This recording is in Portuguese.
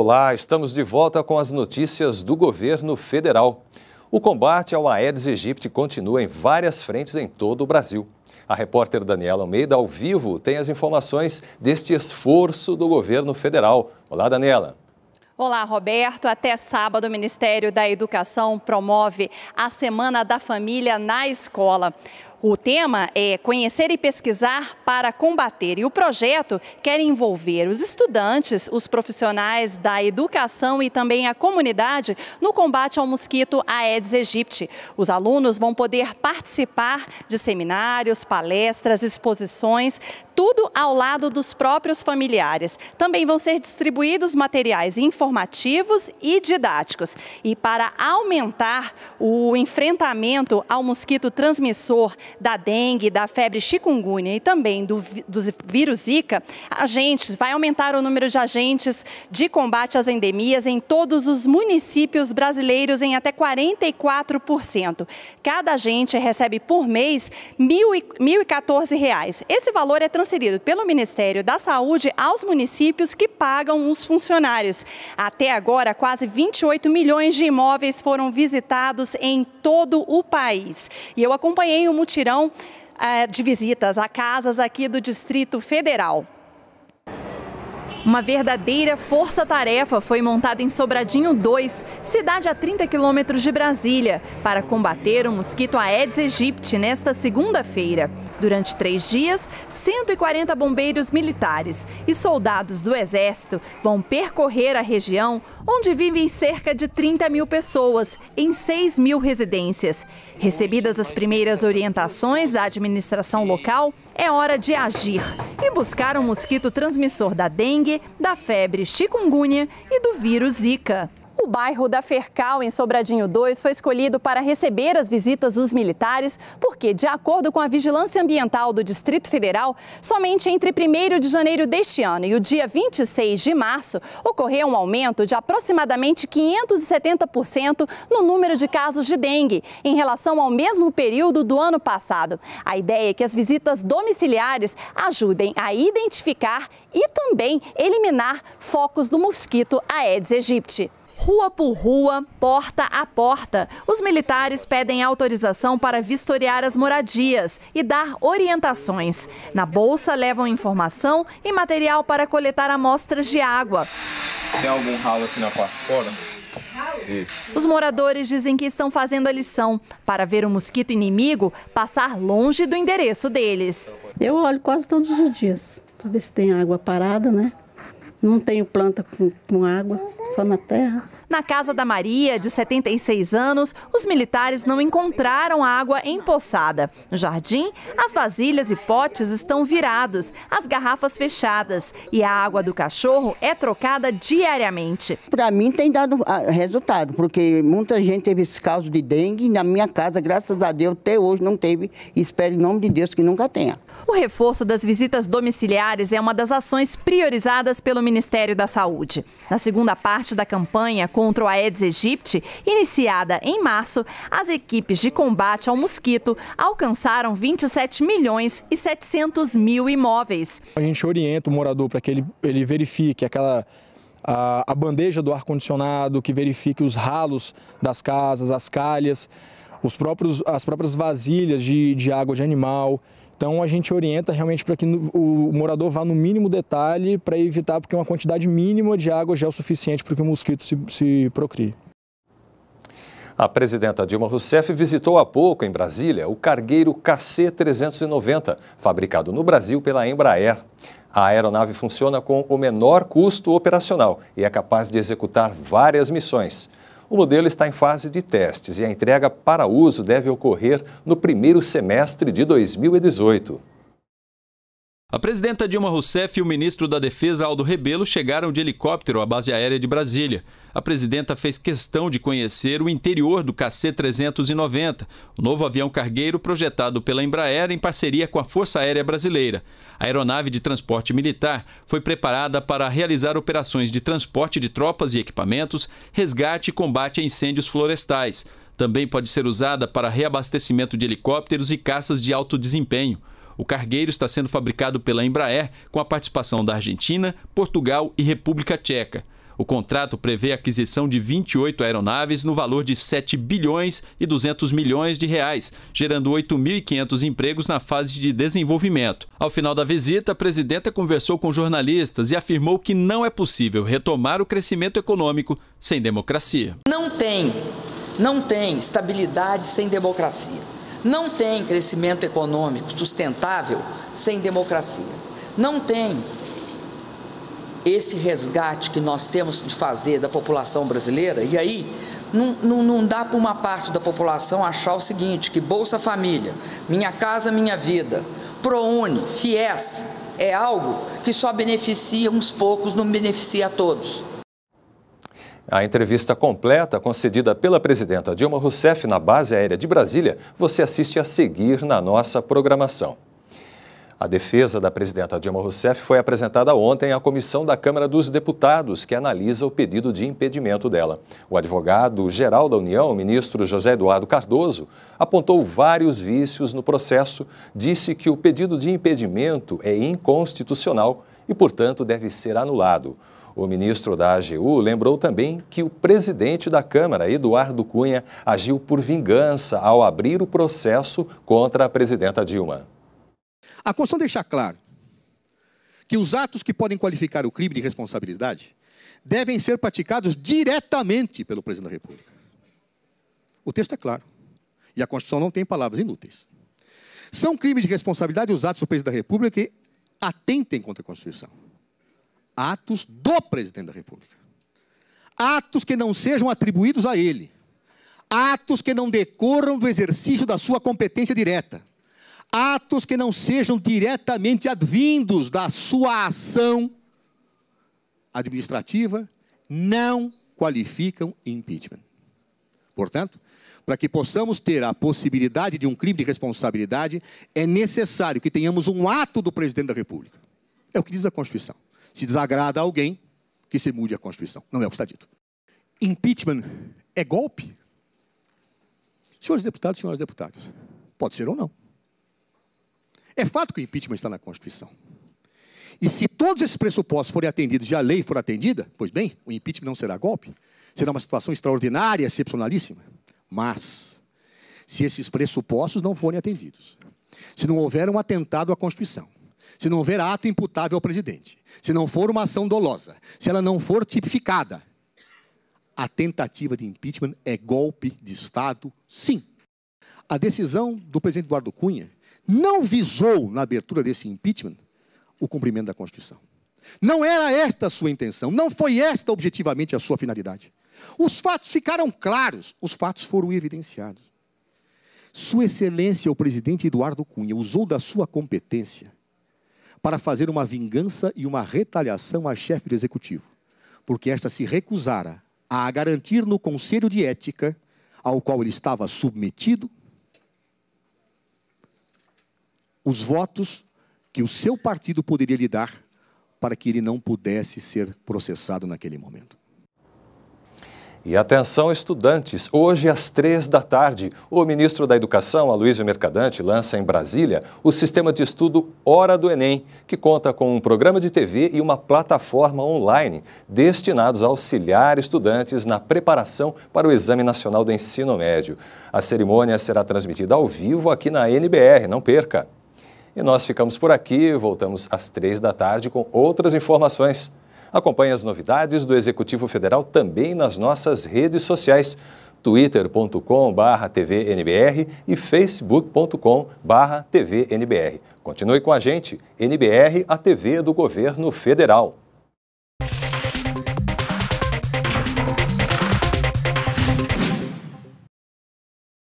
Olá, estamos de volta com as notícias do governo federal. O combate ao Aedes aegypti continua em várias frentes em todo o Brasil. A repórter Daniela Almeida, ao vivo, tem as informações deste esforço do governo federal. Olá, Daniela. Olá, Roberto. Até sábado, o Ministério da Educação promove a Semana da Família na Escola. O tema é Conhecer e Pesquisar para Combater. E o projeto quer envolver os estudantes, os profissionais da educação e também a comunidade no combate ao mosquito Aedes aegypti. Os alunos vão poder participar de seminários, palestras, exposições, tudo ao lado dos próprios familiares. Também vão ser distribuídos materiais informativos e didáticos. E para aumentar o enfrentamento ao mosquito transmissor da dengue, da febre chikungunya e também do, do vírus Zika, agentes, vai aumentar o número de agentes de combate às endemias em todos os municípios brasileiros em até 44%. Cada agente recebe por mês R$ 1.014. Esse valor é transferido pelo Ministério da Saúde aos municípios que pagam os funcionários. Até agora, quase 28 milhões de imóveis foram visitados em todo o país. E eu acompanhei o multi eh, de visitas a casas aqui do Distrito Federal. Uma verdadeira força-tarefa foi montada em Sobradinho 2, cidade a 30 quilômetros de Brasília, para combater o mosquito Aedes aegypti nesta segunda-feira. Durante três dias, 140 bombeiros militares e soldados do Exército vão percorrer a região onde vivem cerca de 30 mil pessoas em 6 mil residências. Recebidas as primeiras orientações da administração local, é hora de agir e buscar o um mosquito transmissor da dengue da febre chikungunya e do vírus Zika. O bairro da Fercal, em Sobradinho 2, foi escolhido para receber as visitas dos militares, porque, de acordo com a Vigilância Ambiental do Distrito Federal, somente entre 1 de janeiro deste ano e o dia 26 de março ocorreu um aumento de aproximadamente 570% no número de casos de dengue em relação ao mesmo período do ano passado. A ideia é que as visitas domiciliares ajudem a identificar e também eliminar focos do mosquito Aedes aegypti. Rua por rua, porta a porta, os militares pedem autorização para vistoriar as moradias e dar orientações. Na bolsa levam informação e material para coletar amostras de água. Tem algum ralo aqui na parte fora? Isso. Os moradores dizem que estão fazendo a lição para ver o mosquito inimigo passar longe do endereço deles. Eu olho quase todos os dias para ver se tem água parada, né? Não tenho planta com, com água, só na terra. Na casa da Maria, de 76 anos, os militares não encontraram água empoçada. No jardim, as vasilhas e potes estão virados, as garrafas fechadas e a água do cachorro é trocada diariamente. Para mim tem dado ah, resultado, porque muita gente teve esse caso de dengue e na minha casa, graças a Deus, até hoje não teve. Espero em nome de Deus que nunca tenha. O reforço das visitas domiciliares é uma das ações priorizadas pelo Ministério da Saúde. Na segunda parte da campanha, contra o Aedes aegypti, iniciada em março, as equipes de combate ao mosquito alcançaram 27 milhões e 700 mil imóveis. A gente orienta o morador para que ele, ele verifique aquela a, a bandeja do ar-condicionado, que verifique os ralos das casas, as calhas, os próprios, as próprias vasilhas de, de água de animal, então a gente orienta realmente para que o morador vá no mínimo detalhe para evitar, porque uma quantidade mínima de água já é o suficiente para que o mosquito se, se procrie. A presidenta Dilma Rousseff visitou há pouco em Brasília o cargueiro KC-390, fabricado no Brasil pela Embraer. A aeronave funciona com o menor custo operacional e é capaz de executar várias missões. O modelo está em fase de testes e a entrega para uso deve ocorrer no primeiro semestre de 2018. A presidenta Dilma Rousseff e o ministro da Defesa Aldo Rebelo chegaram de helicóptero à base aérea de Brasília. A presidenta fez questão de conhecer o interior do KC-390, o novo avião cargueiro projetado pela Embraer em parceria com a Força Aérea Brasileira. A aeronave de transporte militar foi preparada para realizar operações de transporte de tropas e equipamentos, resgate e combate a incêndios florestais. Também pode ser usada para reabastecimento de helicópteros e caças de alto desempenho. O cargueiro está sendo fabricado pela Embraer com a participação da Argentina, Portugal e República Tcheca. O contrato prevê a aquisição de 28 aeronaves no valor de 7 bilhões e 200 milhões de reais, gerando 8.500 empregos na fase de desenvolvimento. Ao final da visita, a presidenta conversou com jornalistas e afirmou que não é possível retomar o crescimento econômico sem democracia. Não tem, não tem estabilidade sem democracia. Não tem crescimento econômico sustentável sem democracia. Não tem esse resgate que nós temos de fazer da população brasileira. E aí, não, não, não dá para uma parte da população achar o seguinte: que Bolsa Família, Minha Casa Minha Vida, ProUni, FIES, é algo que só beneficia uns poucos, não beneficia a todos. A entrevista completa, concedida pela presidenta Dilma Rousseff na base aérea de Brasília, você assiste a seguir na nossa programação. A defesa da presidenta Dilma Rousseff foi apresentada ontem à comissão da Câmara dos Deputados, que analisa o pedido de impedimento dela. O advogado-geral da União, o ministro José Eduardo Cardoso, apontou vários vícios no processo, disse que o pedido de impedimento é inconstitucional e, portanto, deve ser anulado. O ministro da AGU lembrou também que o presidente da Câmara, Eduardo Cunha, agiu por vingança ao abrir o processo contra a presidenta Dilma. A Constituição deixa claro que os atos que podem qualificar o crime de responsabilidade devem ser praticados diretamente pelo presidente da República. O texto é claro. E a Constituição não tem palavras inúteis. São crimes de responsabilidade os atos do presidente da República que atentem contra a Constituição atos do presidente da República. Atos que não sejam atribuídos a ele. Atos que não decorram do exercício da sua competência direta. Atos que não sejam diretamente advindos da sua ação administrativa não qualificam impeachment. Portanto, para que possamos ter a possibilidade de um crime de responsabilidade, é necessário que tenhamos um ato do presidente da República. É o que diz a Constituição. Se desagrada a alguém, que se mude a Constituição. Não é o que está dito. Impeachment é golpe? Senhores deputados, senhoras deputadas, pode ser ou não. É fato que o impeachment está na Constituição. E se todos esses pressupostos forem atendidos e a lei for atendida, pois bem, o impeachment não será golpe, será uma situação extraordinária, excepcionalíssima. Mas, se esses pressupostos não forem atendidos, se não houver um atentado à Constituição, se não houver ato imputável ao presidente, se não for uma ação dolosa, se ela não for tipificada, a tentativa de impeachment é golpe de Estado, sim. A decisão do presidente Eduardo Cunha não visou, na abertura desse impeachment, o cumprimento da Constituição. Não era esta a sua intenção, não foi esta objetivamente a sua finalidade. Os fatos ficaram claros, os fatos foram evidenciados. Sua Excelência, o presidente Eduardo Cunha, usou da sua competência para fazer uma vingança e uma retaliação à chefe do executivo, porque esta se recusara a garantir no conselho de ética ao qual ele estava submetido os votos que o seu partido poderia lhe dar para que ele não pudesse ser processado naquele momento. E atenção, estudantes! Hoje, às três da tarde, o ministro da Educação, Aloysio Mercadante, lança em Brasília o sistema de estudo Hora do Enem, que conta com um programa de TV e uma plataforma online destinados a auxiliar estudantes na preparação para o Exame Nacional do Ensino Médio. A cerimônia será transmitida ao vivo aqui na NBR, não perca! E nós ficamos por aqui, voltamos às três da tarde com outras informações. Acompanhe as novidades do Executivo Federal também nas nossas redes sociais twitter.com.br tvnbr e facebook.com.br tvnbr. Continue com a gente, NBR, a TV do Governo Federal.